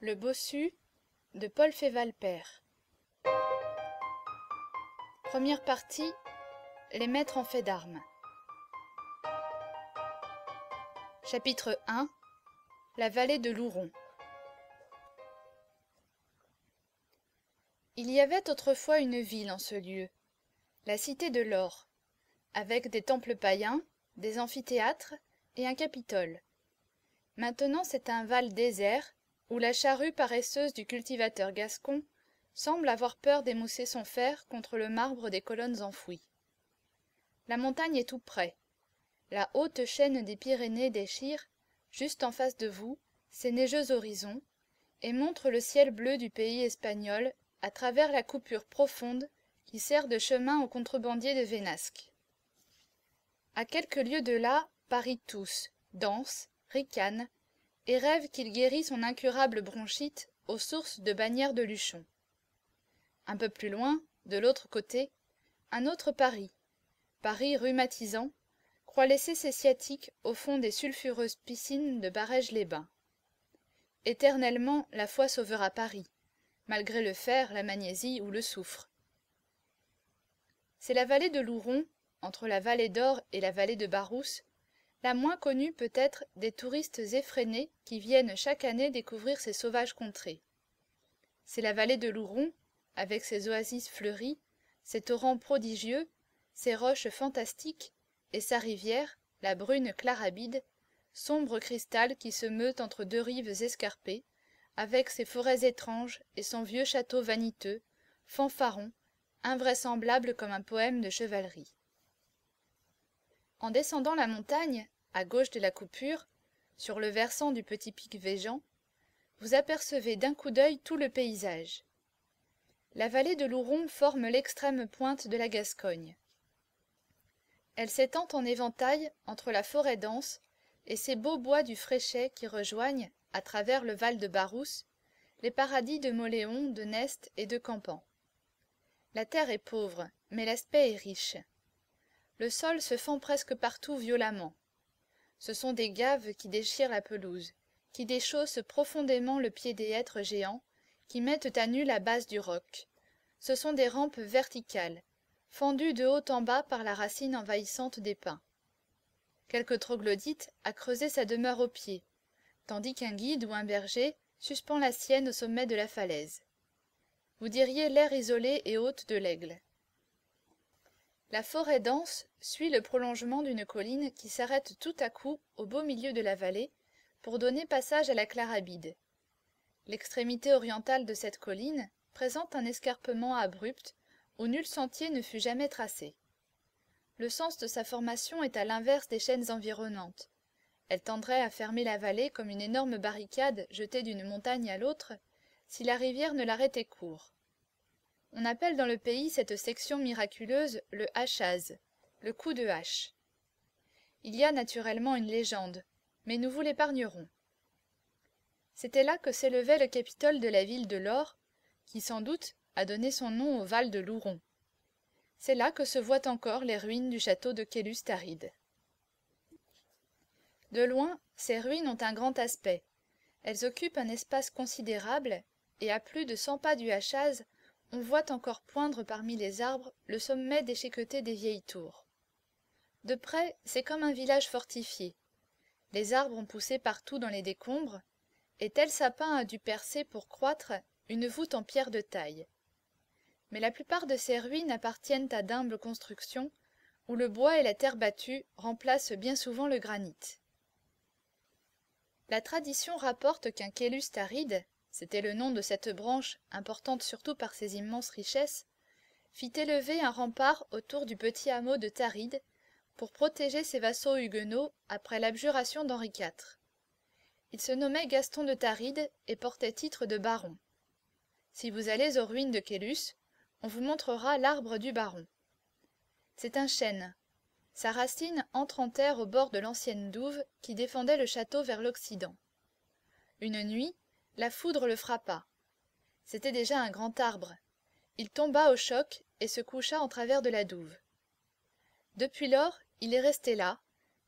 Le bossu de Paul féval Première partie Les maîtres en fait d'armes. Chapitre 1 La vallée de l'Ouron. Il y avait autrefois une ville en ce lieu, la cité de l'or, avec des temples païens, des amphithéâtres et un capitole. Maintenant c'est un val désert où la charrue paresseuse du cultivateur gascon semble avoir peur d'émousser son fer contre le marbre des colonnes enfouies la montagne est tout près la haute chaîne des pyrénées déchire juste en face de vous ses neigeux horizons et montre le ciel bleu du pays espagnol à travers la coupure profonde qui sert de chemin aux contrebandiers de vénasque À quelques lieues de là paris tous, danse ricane et rêve qu'il guérit son incurable bronchite aux sources de bannières de luchon un peu plus loin de l'autre côté un autre paris paris rhumatisant croit laisser ses sciatiques au fond des sulfureuses piscines de barèges les bains éternellement la foi sauvera paris malgré le fer la magnésie ou le soufre c'est la vallée de louron entre la vallée d'or et la vallée de barousse la moins connue peut-être des touristes effrénés qui viennent chaque année découvrir ces sauvages contrées. C'est la vallée de l'Ouron, avec ses oasis fleuries, ses torrents prodigieux, ses roches fantastiques, et sa rivière, la brune Clarabide, sombre cristal qui se meut entre deux rives escarpées, avec ses forêts étranges et son vieux château vaniteux, fanfaron, invraisemblable comme un poème de chevalerie. En descendant la montagne, à gauche de la coupure sur le versant du petit pic végean vous apercevez d'un coup d'œil tout le paysage la vallée de Louron forme l'extrême pointe de la gascogne elle s'étend en éventail entre la forêt dense et ces beaux bois du fréchet qui rejoignent à travers le val de barousse les paradis de Moléon, de Nest et de campan la terre est pauvre mais l'aspect est riche le sol se fend presque partout violemment ce sont des gaves qui déchirent la pelouse qui déchaussent profondément le pied des êtres géants qui mettent à nu la base du roc ce sont des rampes verticales fendues de haut en bas par la racine envahissante des pins quelque troglodyte a creusé sa demeure au pied tandis qu'un guide ou un berger suspend la sienne au sommet de la falaise vous diriez l'air isolé et haute de l'aigle la forêt dense suit le prolongement d'une colline qui s'arrête tout à coup au beau milieu de la vallée pour donner passage à la clarabide l'extrémité orientale de cette colline présente un escarpement abrupt où nul sentier ne fut jamais tracé le sens de sa formation est à l'inverse des chaînes environnantes elle tendrait à fermer la vallée comme une énorme barricade jetée d'une montagne à l'autre si la rivière ne l'arrêtait court on appelle dans le pays cette section miraculeuse le hachaz, le coup de hache. Il y a naturellement une légende, mais nous vous l'épargnerons. C'était là que s'élevait le capitole de la ville de l'Or, qui sans doute a donné son nom au Val de Louron. C'est là que se voient encore les ruines du château de Kélustaride. De loin, ces ruines ont un grand aspect. Elles occupent un espace considérable, et à plus de cent pas du Hachaz, on voit encore poindre parmi les arbres le sommet déchiqueté des vieilles tours de près c'est comme un village fortifié les arbres ont poussé partout dans les décombres et tel sapin a dû percer pour croître une voûte en pierre de taille mais la plupart de ces ruines appartiennent à d'humbles constructions où le bois et la terre battue remplacent bien souvent le granit la tradition rapporte qu'un aride c'était le nom de cette branche importante surtout par ses immenses richesses fit élever un rempart autour du petit hameau de Taride pour protéger ses vassaux huguenots après l'abjuration d'henri iv il se nommait gaston de taride et portait titre de baron si vous allez aux ruines de caylus on vous montrera l'arbre du baron c'est un chêne sa racine entre en terre au bord de l'ancienne douve qui défendait le château vers l'occident une nuit la foudre le frappa c'était déjà un grand arbre il tomba au choc et se coucha en travers de la douve depuis lors il est resté là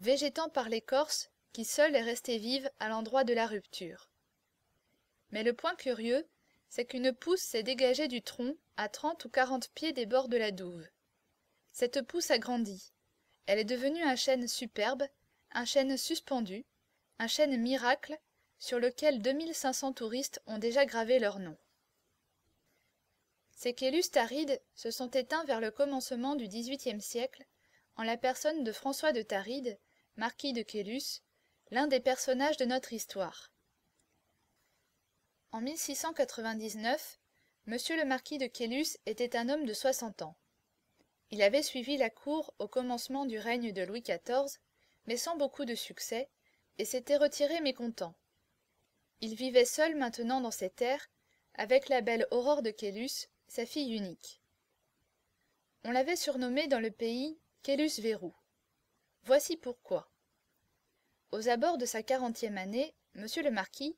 végétant par l'écorce qui seule est restée vive à l'endroit de la rupture mais le point curieux c'est qu'une pousse s'est dégagée du tronc à trente ou quarante pieds des bords de la douve cette pousse a grandi elle est devenue un chêne superbe un chêne suspendu un chêne miracle sur lequel 2500 touristes ont déjà gravé leur nom. Ces Caylus tarides se sont éteints vers le commencement du XVIIIe siècle, en la personne de François de Taride, marquis de Caylus, l'un des personnages de notre histoire. En 1699, Monsieur le marquis de Caylus était un homme de soixante ans. Il avait suivi la cour au commencement du règne de Louis XIV, mais sans beaucoup de succès, et s'était retiré mécontent il vivait seul maintenant dans ses terres avec la belle aurore de caylus sa fille unique on l'avait surnommé dans le pays caylus vérou voici pourquoi aux abords de sa quarantième année Monsieur le marquis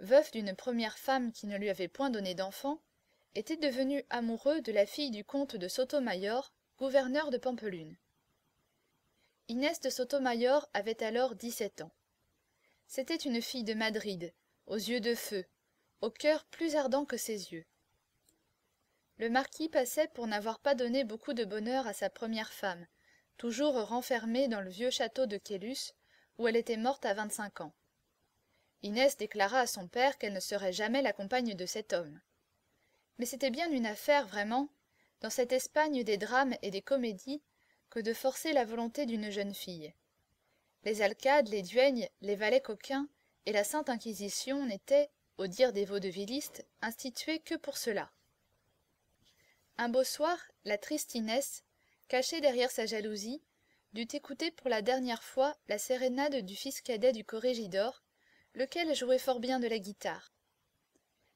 veuf d'une première femme qui ne lui avait point donné d'enfant, »« était devenu amoureux de la fille du comte de sotomayor gouverneur de pampelune inès de sotomayor avait alors dix-sept ans c'était une fille de madrid aux yeux de feu, au cœur plus ardent que ses yeux. Le marquis passait pour n'avoir pas donné beaucoup de bonheur à sa première femme, toujours renfermée dans le vieux château de Quélus, où elle était morte à vingt-cinq ans. Inès déclara à son père qu'elle ne serait jamais la compagne de cet homme. Mais c'était bien une affaire, vraiment, dans cette Espagne des drames et des comédies, que de forcer la volonté d'une jeune fille. Les alcades, les duègnes, les valets coquins et la sainte inquisition n'était au dire des vaudevillistes instituée que pour cela un beau soir la triste inès cachée derrière sa jalousie dut écouter pour la dernière fois la sérénade du fils cadet du corregidor lequel jouait fort bien de la guitare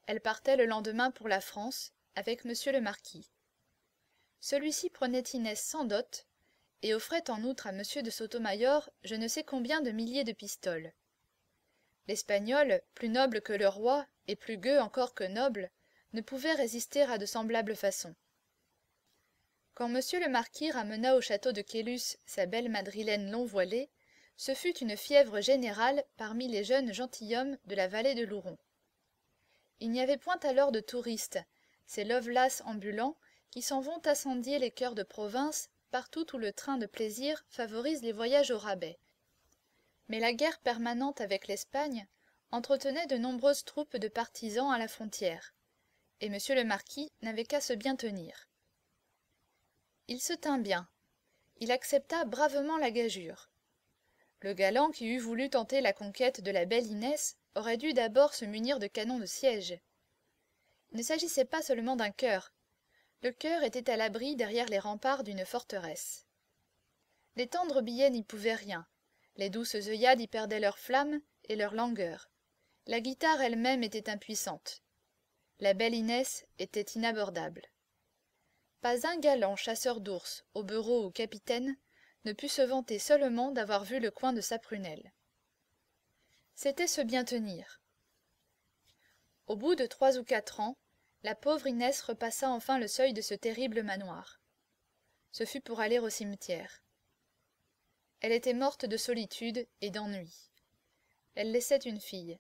elle partait le lendemain pour la france avec monsieur le marquis celui-ci prenait inès sans dot et offrait en outre à Monsieur de sotomayor je ne sais combien de milliers de pistoles l'espagnol plus noble que le roi et plus gueux encore que noble ne pouvait résister à de semblables façons quand Monsieur le marquis ramena au château de caylus sa belle madrilène long voilée ce fut une fièvre générale parmi les jeunes gentilshommes de la vallée de Louron. il n'y avait point alors de touristes ces lovelaces ambulants qui s'en vont incendier les cœurs de province partout où le train de plaisir favorise les voyages au rabais mais la guerre permanente avec l'espagne entretenait de nombreuses troupes de partisans à la frontière et m le marquis n'avait qu'à se bien tenir il se tint bien il accepta bravement la gageure le galant qui eût voulu tenter la conquête de la belle inès aurait dû d'abord se munir de canons de siège il ne s'agissait pas seulement d'un cœur le cœur était à l'abri derrière les remparts d'une forteresse les tendres billets n'y pouvaient rien les douces œillades y perdaient leur flamme et leur langueur. La guitare elle-même était impuissante. La belle Inès était inabordable. Pas un galant chasseur d'ours, au bureau ou capitaine, ne put se vanter seulement d'avoir vu le coin de sa prunelle. C'était se bien tenir. Au bout de trois ou quatre ans, la pauvre Inès repassa enfin le seuil de ce terrible manoir. Ce fut pour aller au cimetière elle était morte de solitude et d'ennui elle laissait une fille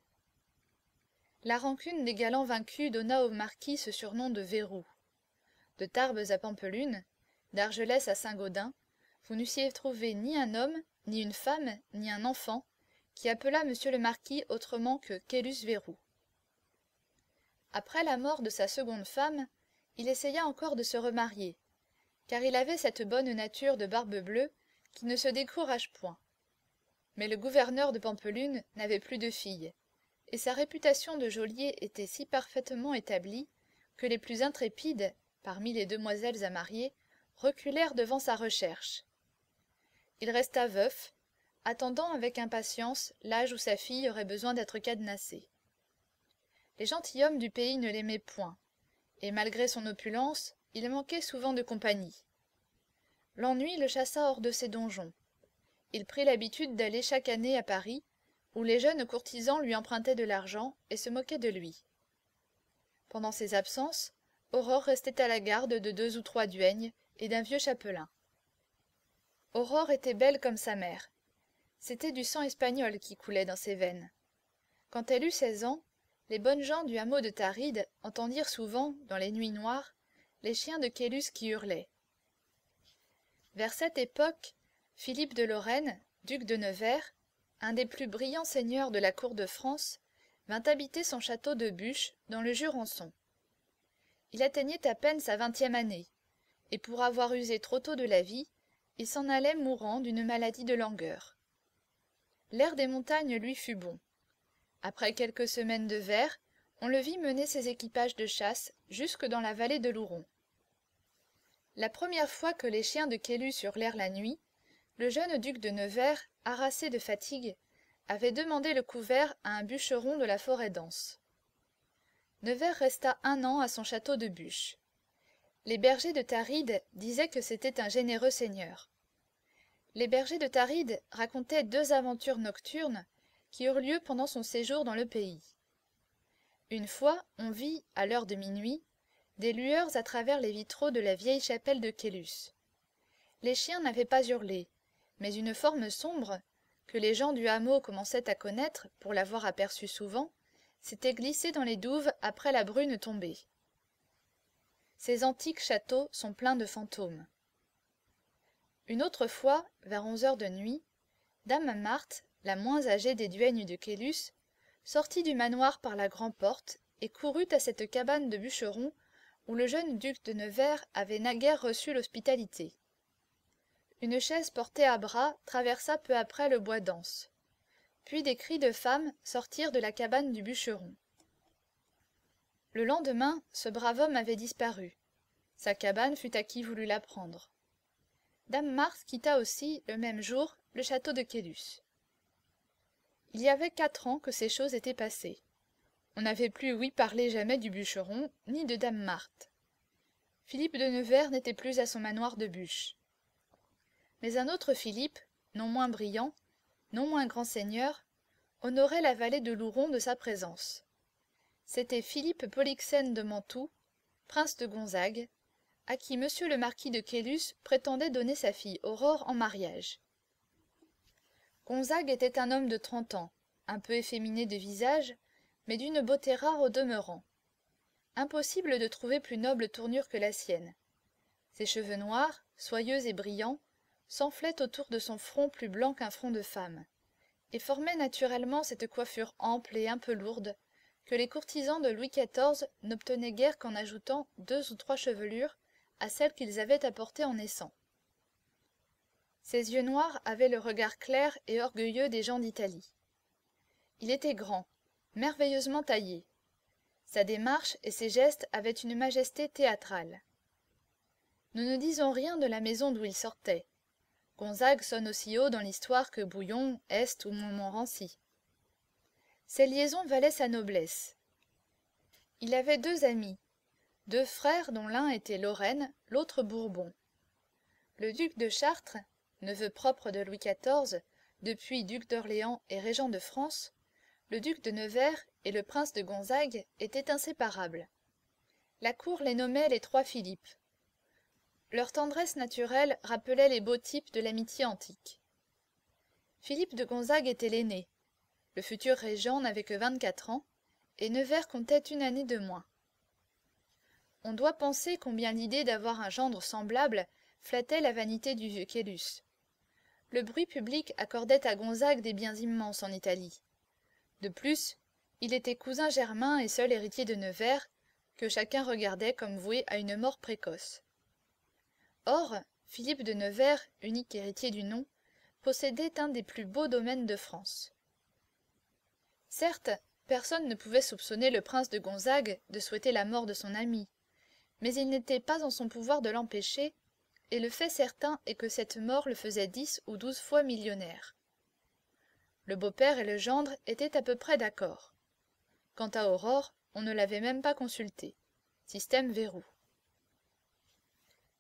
la rancune des galants vaincus donna au marquis ce surnom de verrou de tarbes à pampelune d'argelès à saint gaudin vous n'eussiez trouvé ni un homme ni une femme ni un enfant qui appela monsieur le marquis autrement que caylus verrou après la mort de sa seconde femme il essaya encore de se remarier car il avait cette bonne nature de barbe-bleue qui ne se décourage point mais le gouverneur de pampelune n'avait plus de fille et sa réputation de geôlier était si parfaitement établie que les plus intrépides parmi les demoiselles à marier reculèrent devant sa recherche il resta veuf attendant avec impatience l'âge où sa fille aurait besoin d'être cadenassée les gentilshommes du pays ne l'aimaient point et malgré son opulence il manquait souvent de compagnie l'ennui le chassa hors de ses donjons il prit l'habitude d'aller chaque année à paris où les jeunes courtisans lui empruntaient de l'argent et se moquaient de lui pendant ses absences aurore restait à la garde de deux ou trois duègnes et d'un vieux chapelain aurore était belle comme sa mère c'était du sang espagnol qui coulait dans ses veines quand elle eut seize ans les bonnes gens du hameau de taride entendirent souvent dans les nuits noires les chiens de caylus qui hurlaient vers cette époque philippe de lorraine duc de nevers un des plus brillants seigneurs de la cour de france vint habiter son château de buch dans le jurançon il atteignait à peine sa vingtième année et pour avoir usé trop tôt de la vie il s'en allait mourant d'une maladie de langueur l'air des montagnes lui fut bon après quelques semaines de verre, on le vit mener ses équipages de chasse jusque dans la vallée de Louron la première fois que les chiens de caylus sur l'air la nuit le jeune duc de nevers harassé de fatigue avait demandé le couvert à un bûcheron de la forêt dense nevers resta un an à son château de bûches. les bergers de taride disaient que c'était un généreux seigneur les bergers de taride racontaient deux aventures nocturnes qui eurent lieu pendant son séjour dans le pays une fois on vit à l'heure de minuit des lueurs à travers les vitraux de la vieille chapelle de caylus les chiens n'avaient pas hurlé mais une forme sombre que les gens du hameau commençaient à connaître pour l'avoir aperçue souvent s'était glissée dans les douves après la brune tombée ces antiques châteaux sont pleins de fantômes une autre fois vers onze heures de nuit dame marthe la moins âgée des duègnes de caylus sortit du manoir par la porte et courut à cette cabane de bûcherons où le jeune duc de nevers avait naguère reçu l'hospitalité une chaise portée à bras traversa peu après le bois dense puis des cris de femmes sortirent de la cabane du bûcheron le lendemain ce brave homme avait disparu sa cabane fut à qui voulut la prendre dame mars quitta aussi le même jour le château de caylus il y avait quatre ans que ces choses étaient passées on n'avait plus ouï parler jamais du bûcheron ni de dame marthe philippe de nevers n'était plus à son manoir de bûche mais un autre philippe non moins brillant non moins grand seigneur honorait la vallée de louron de sa présence c'était philippe polixène de mantoue prince de gonzague à qui m le marquis de caylus prétendait donner sa fille aurore en mariage gonzague était un homme de trente ans un peu efféminé de visage mais d'une beauté rare au demeurant impossible de trouver plus noble tournure que la sienne ses cheveux noirs soyeux et brillants s'enflaient autour de son front plus blanc qu'un front de femme et formaient naturellement cette coiffure ample et un peu lourde que les courtisans de louis xiv n'obtenaient guère qu'en ajoutant deux ou trois chevelures à celles qu'ils avaient apportées en naissant ses yeux noirs avaient le regard clair et orgueilleux des gens d'italie il était grand merveilleusement taillé sa démarche et ses gestes avaient une majesté théâtrale nous ne disons rien de la maison d'où il sortait gonzague sonne aussi haut dans l'histoire que bouillon est ou montmorency Ses liaisons valaient sa noblesse il avait deux amis deux frères dont l'un était lorraine l'autre bourbon le duc de chartres neveu propre de louis xiv depuis duc d'orléans et régent de france le duc de nevers et le prince de gonzague étaient inséparables la cour les nommait les trois Philippe. leur tendresse naturelle rappelait les beaux types de l'amitié antique philippe de gonzague était l'aîné le futur régent n'avait que vingt-quatre ans et nevers comptait une année de moins on doit penser combien l'idée d'avoir un gendre semblable flattait la vanité du vieux caylus le bruit public accordait à gonzague des biens immenses en italie de plus il était cousin germain et seul héritier de nevers que chacun regardait comme voué à une mort précoce or philippe de nevers unique héritier du nom possédait un des plus beaux domaines de france certes personne ne pouvait soupçonner le prince de gonzague de souhaiter la mort de son ami mais il n'était pas en son pouvoir de l'empêcher et le fait certain est que cette mort le faisait dix ou douze fois millionnaire le beau-père et le gendre étaient à peu près d'accord. Quant à Aurore, on ne l'avait même pas consultée. Système verrou.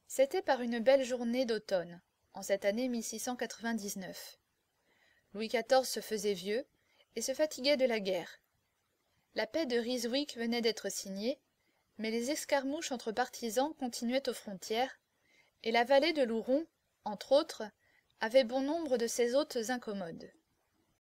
C'était par une belle journée d'automne, en cette année 1699. Louis XIV se faisait vieux et se fatiguait de la guerre. La paix de Ryswick venait d'être signée, mais les escarmouches entre partisans continuaient aux frontières, et la vallée de Louron, entre autres, avait bon nombre de ses hôtes incommodes.